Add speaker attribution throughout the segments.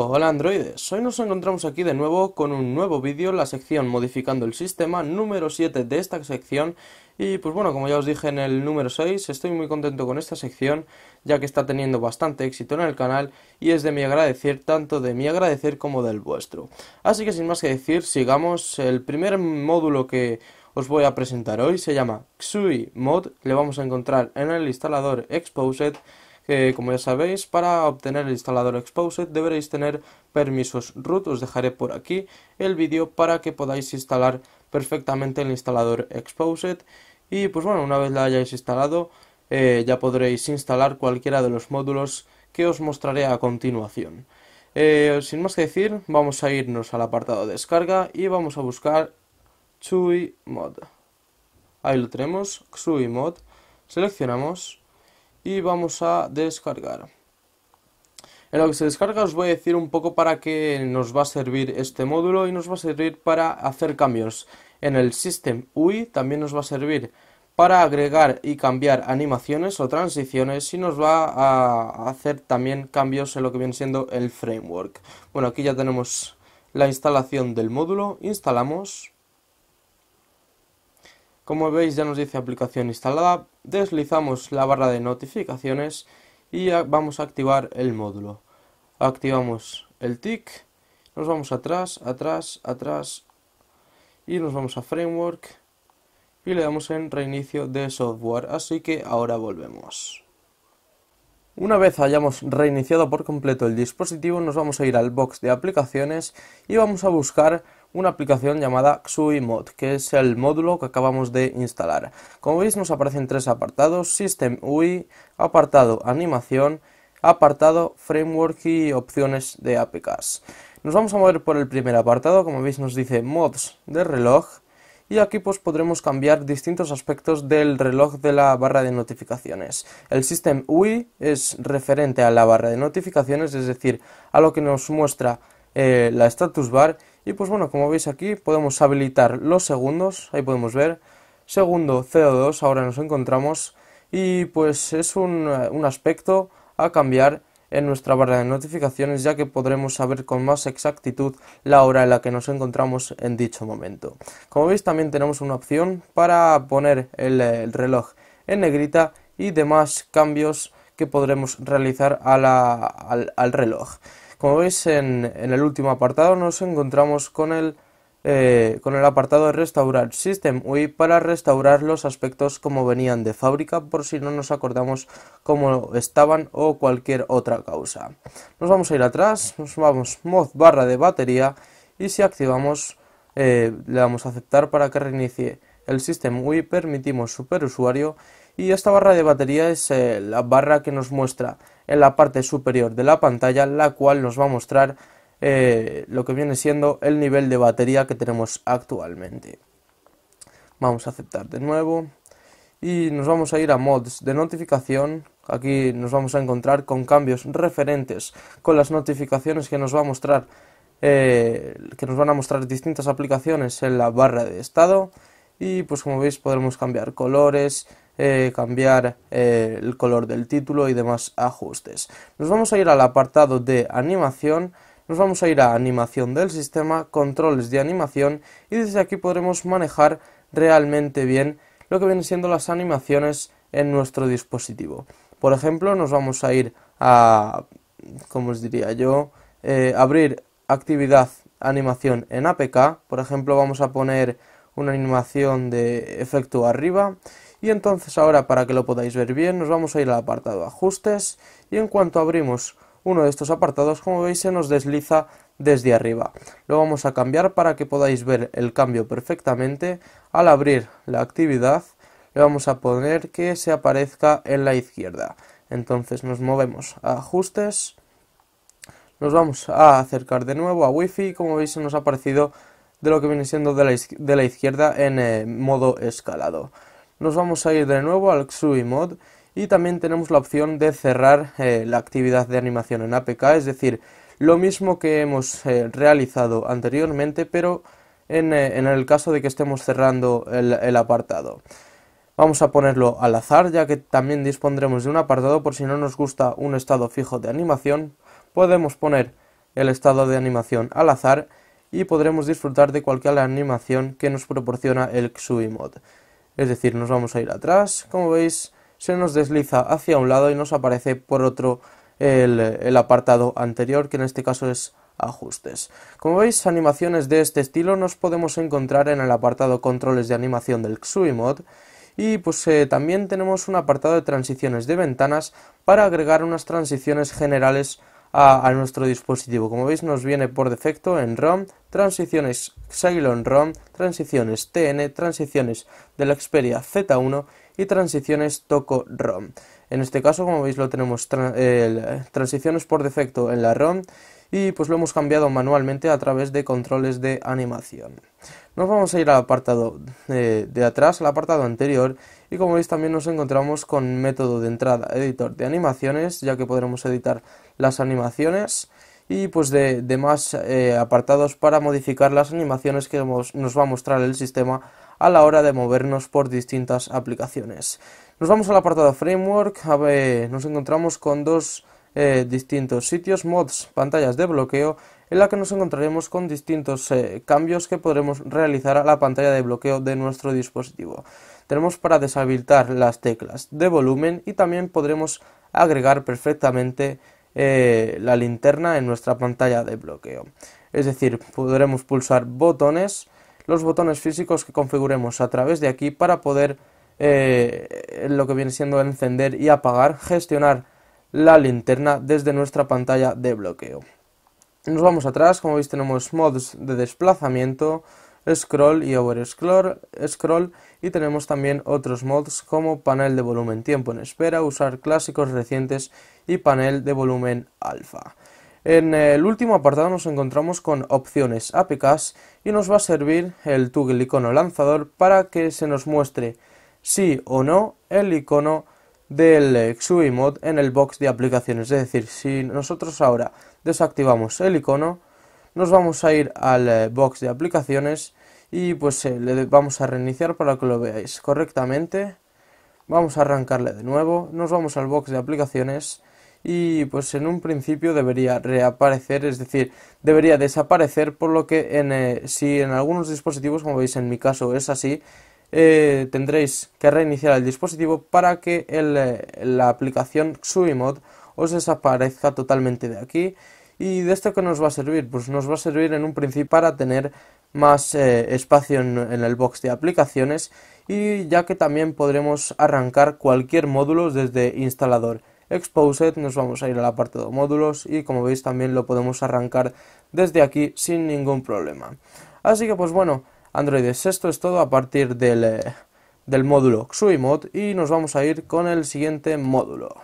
Speaker 1: Hola androides, hoy nos encontramos aquí de nuevo con un nuevo vídeo, la sección modificando el sistema número 7 de esta sección y pues bueno, como ya os dije en el número 6, estoy muy contento con esta sección ya que está teniendo bastante éxito en el canal y es de mi agradecer, tanto de mi agradecer como del vuestro. Así que sin más que decir, sigamos, el primer módulo que os voy a presentar hoy se llama XUI Mod, le vamos a encontrar en el instalador Exposed como ya sabéis, para obtener el instalador Exposed deberéis tener permisos root. Os dejaré por aquí el vídeo para que podáis instalar perfectamente el instalador Exposed. Y pues bueno, una vez la hayáis instalado, eh, ya podréis instalar cualquiera de los módulos que os mostraré a continuación. Eh, sin más que decir, vamos a irnos al apartado descarga y vamos a buscar Xui Mod. Ahí lo tenemos, XUI Mod. Seleccionamos y vamos a descargar. En lo que se descarga os voy a decir un poco para qué nos va a servir este módulo y nos va a servir para hacer cambios. En el System UI también nos va a servir para agregar y cambiar animaciones o transiciones y nos va a hacer también cambios en lo que viene siendo el framework. Bueno, aquí ya tenemos la instalación del módulo, instalamos como veis ya nos dice aplicación instalada, deslizamos la barra de notificaciones y vamos a activar el módulo. Activamos el tick, nos vamos atrás, atrás, atrás y nos vamos a framework y le damos en reinicio de software, así que ahora volvemos. Una vez hayamos reiniciado por completo el dispositivo, nos vamos a ir al box de aplicaciones y vamos a buscar una aplicación llamada XUIMod, que es el módulo que acabamos de instalar. Como veis nos aparecen tres apartados, System UI, apartado animación, apartado framework y opciones de APKs. Nos vamos a mover por el primer apartado, como veis nos dice mods de reloj, y aquí pues podremos cambiar distintos aspectos del reloj de la barra de notificaciones. El System UI es referente a la barra de notificaciones, es decir, a lo que nos muestra eh, la status bar y pues bueno, como veis aquí podemos habilitar los segundos, ahí podemos ver, segundo CO2, ahora nos encontramos, y pues es eh, un, aspecto a cambiar en nuestra barra de notificaciones ya que podremos saber con más exactitud la hora en la que nos encontramos en dicho momento. Como veis también tenemos una opción para poner el, eh, reloj en negrita y demás cambios que podremos realizar al reloj. Como veis en, el último apartado nos encontramos con el, eh, apartado de Restaurar System UI para restaurar los aspectos como venían de fábrica por si no nos acordamos cómo estaban o cualquier otra causa. Nos vamos a ir atrás, nos vamos mod barra de batería y si activamos eh, le damos a aceptar para que reinicie el System UI, permitimos superusuario y esta barra de batería es eh, la barra que nos muestra en la parte superior de la pantalla la cual nos va a mostrar eh, lo que viene siendo el nivel de batería que tenemos actualmente vamos a aceptar de nuevo y nos vamos a ir a mods de notificación aquí nos vamos a encontrar con cambios referentes con las notificaciones que nos va a mostrar eh, que nos van a mostrar distintas aplicaciones en la barra de estado y pues como veis podremos cambiar colores eh, cambiar eh, el color del título y demás ajustes. Nos vamos a ir al apartado de animación, nos vamos a ir a animación del sistema, controles de animación y desde aquí podremos manejar realmente bien lo que vienen siendo las animaciones en nuestro dispositivo. Por ejemplo, nos vamos a ir a, como os diría yo, eh, abrir actividad animación en APK. Por ejemplo, vamos a poner una animación de efecto arriba y entonces ahora para que lo podáis ver bien nos vamos a ir al apartado ajustes y en cuanto abrimos uno de estos apartados como veis se nos desliza desde arriba. Lo vamos a cambiar para que podáis ver el cambio perfectamente. Al abrir la actividad le vamos a poner que se aparezca en la izquierda. Entonces nos movemos a ajustes, nos vamos a acercar de nuevo a wifi como veis se nos ha aparecido de lo que viene siendo de la, izquierda en eh, modo escalado nos vamos a ir de nuevo al Xui Mod y también tenemos la opción de cerrar eh, la actividad de animación en APK, es decir, lo mismo que hemos eh, realizado anteriormente, pero eh, en, el caso de que estemos cerrando el, apartado. Vamos a ponerlo al azar, ya que también dispondremos de un apartado por si no nos gusta un estado fijo de animación. Podemos poner el estado de animación al azar y podremos disfrutar de cualquier animación que nos proporciona el XUI Mod es decir, nos vamos a ir atrás, como veis, se nos desliza hacia un lado y nos aparece por otro el, apartado anterior, que en este caso es ajustes. Como veis, animaciones de este estilo nos podemos encontrar en el apartado controles de animación del Mod y pues eh, también tenemos un apartado de transiciones de ventanas para agregar unas transiciones generales a, nuestro dispositivo. Como veis nos viene por defecto en ROM, transiciones Xylon ROM, transiciones TN, transiciones de la Xperia Z1 y transiciones Toco ROM. En este caso como veis lo tenemos transiciones por defecto en la ROM y pues lo hemos cambiado manualmente a través de controles de animación. Nos vamos a ir al apartado eh, de atrás, al apartado anterior, y como veis también nos encontramos con método de entrada editor de animaciones, ya que podremos editar las animaciones y pues de, más eh, apartados para modificar las animaciones que nos va a mostrar el sistema a la hora de movernos por distintas aplicaciones. Nos vamos al apartado Framework, nos encontramos con dos eh, distintos sitios, mods, pantallas de bloqueo, en la que nos encontraremos con distintos eh, cambios que podremos realizar a la pantalla de bloqueo de nuestro dispositivo. Tenemos para deshabilitar las teclas de volumen y también podremos agregar perfectamente eh, la linterna en nuestra pantalla de bloqueo. Es decir, podremos pulsar botones, los botones físicos que configuremos a través de aquí para poder eh, lo que viene siendo encender y apagar, gestionar la linterna desde nuestra pantalla de bloqueo. Nos vamos atrás, como veis tenemos mods de desplazamiento, scroll y over scroll, y tenemos también otros mods como panel de volumen tiempo en espera, usar clásicos recientes y panel de volumen alfa. En el último apartado nos encontramos con opciones APKs y nos va a servir el toggle icono lanzador para que se nos muestre sí o no el icono del XUI mod en el box de aplicaciones. Es decir, si nosotros ahora desactivamos el icono, nos vamos a ir al eh, box de aplicaciones y pues eh, le vamos a reiniciar para que lo veáis correctamente. Vamos a arrancarle de nuevo, nos vamos al box de aplicaciones y pues en un principio debería reaparecer, es decir, debería desaparecer, por lo que eh, si en algunos dispositivos, como veis en mi caso es así, eh, tendréis que reiniciar el dispositivo para que la aplicación Xuimod os desaparezca totalmente de aquí. ¿Y de esto que nos va a servir? Pues nos va a servir en un principio para tener más eh, espacio en, el box de aplicaciones y ya que también podremos arrancar cualquier módulo desde instalador Exposed, nos vamos a ir a la parte de módulos y como veis también lo podemos arrancar desde aquí sin ningún problema. Así que pues bueno, androides, esto es todo a partir del, eh, del módulo XUIMOD y nos vamos a ir con el siguiente módulo.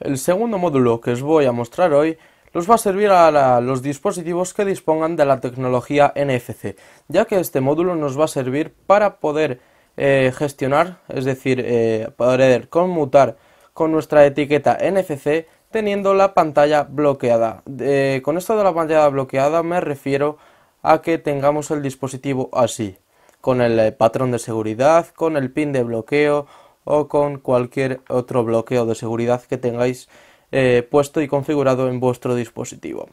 Speaker 1: El segundo módulo que os voy a mostrar hoy los va a servir a los dispositivos que dispongan de la tecnología NFC, ya que este módulo nos va a servir para poder eh, gestionar, es decir, eh, poder conmutar con nuestra etiqueta NFC teniendo la pantalla bloqueada. con esto de la pantalla bloqueada me refiero a que tengamos el dispositivo así, con el eh, patrón de seguridad, con el pin de bloqueo o con cualquier otro bloqueo de seguridad que tengáis eh, puesto y configurado en vuestro dispositivo.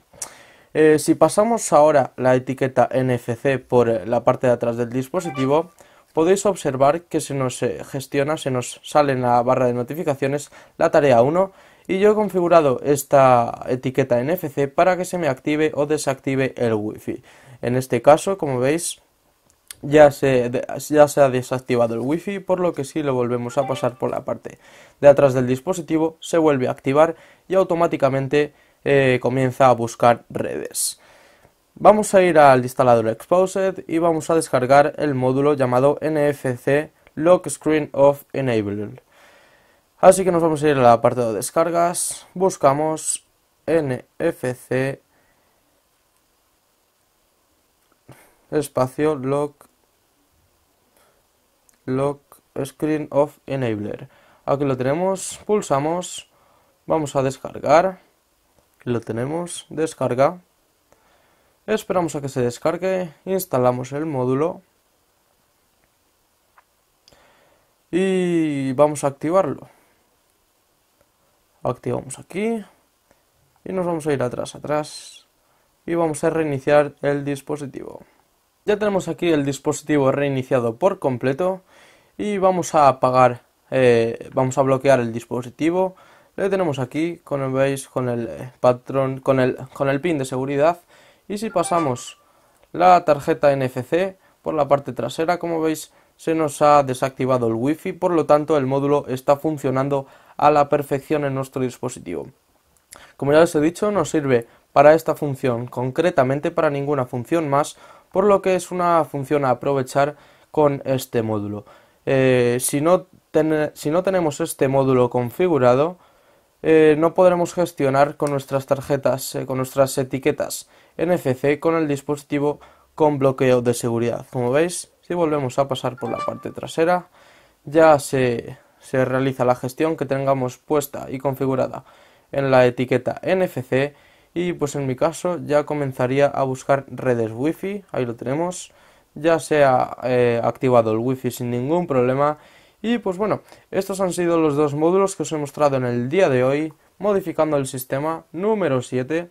Speaker 1: Eh, si pasamos ahora la etiqueta NFC por eh, la parte de atrás del dispositivo, podéis observar que se nos gestiona, se nos sale en la barra de notificaciones la tarea 1 y yo he configurado esta etiqueta NFC para que se me active o desactive el Wi-Fi. En este caso, como veis, ya se, ya se ha desactivado el wifi por lo que si lo volvemos a pasar por la parte de atrás del dispositivo se vuelve a activar y automáticamente eh, comienza a buscar redes. Vamos a ir al instalador Exposed y vamos a descargar el módulo llamado NFC Lock Screen Off Enable. Así que nos vamos a ir a la parte de descargas, buscamos NFC espacio lock lock screen of enabler aquí lo tenemos pulsamos vamos a descargar lo tenemos descarga esperamos a que se descargue instalamos el módulo y vamos a activarlo activamos aquí y nos vamos a ir atrás atrás y vamos a reiniciar el dispositivo ya tenemos aquí el dispositivo reiniciado por completo y vamos a apagar, eh, vamos a bloquear el dispositivo. Le tenemos aquí, con veis, con el patrón, con el, con el pin de seguridad. Y si pasamos la tarjeta NFC por la parte trasera, como veis, se nos ha desactivado el wifi, por lo tanto el módulo está funcionando a la perfección en nuestro dispositivo. Como ya os he dicho, no sirve para esta función, concretamente para ninguna función más por lo que es una función a aprovechar con este módulo. Eh, si, no tenemos este módulo configurado, eh, no podremos gestionar con nuestras tarjetas, eh, con nuestras etiquetas NFC con el dispositivo con bloqueo de seguridad. Como veis, si volvemos a pasar por la parte trasera, ya se realiza la gestión que tengamos puesta y configurada en la etiqueta NFC y pues en mi caso ya comenzaría a buscar redes wifi, ahí lo tenemos, ya se ha eh, activado el wifi sin ningún problema. Y pues bueno, estos han sido los dos módulos que os he mostrado en el día de hoy, modificando el sistema número 7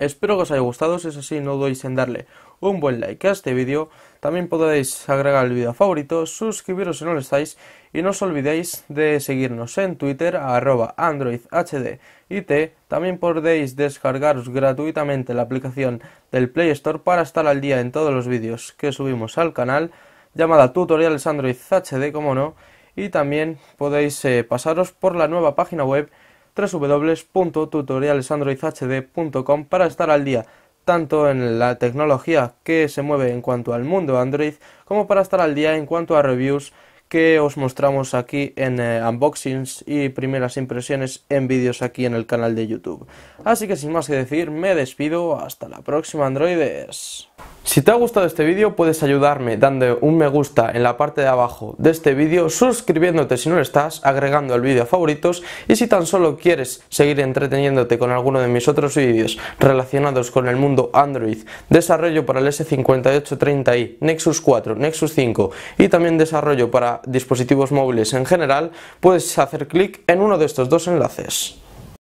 Speaker 1: Espero que os haya gustado, si es así no dudéis en darle un buen like a este vídeo, también podéis agregar el vídeo favorito, suscribiros si no lo estáis y no os olvidéis de seguirnos en Twitter arroba androidhdit, también podéis descargaros gratuitamente la aplicación del Play Store para estar al día en todos los vídeos que subimos al canal, llamada Tutoriales Android HD como no, y también podéis eh, pasaros por la nueva página web www.tutorialesandroidhd.com para estar al día tanto en la tecnología que se mueve en cuanto al mundo Android como para estar al día en cuanto a reviews que os mostramos aquí en eh, unboxings y primeras impresiones en vídeos aquí en el canal de YouTube. Así que sin más que decir, me despido, hasta la próxima androides. Si te ha gustado este vídeo puedes ayudarme dando un me gusta en la parte de abajo de este vídeo, suscribiéndote si no lo estás, agregando el vídeo a favoritos y si tan solo quieres seguir entreteniéndote con alguno de mis otros vídeos relacionados con el mundo Android, desarrollo para el S5830i, Nexus 4, Nexus 5 y también desarrollo para dispositivos móviles en general, puedes hacer clic en uno de estos dos enlaces.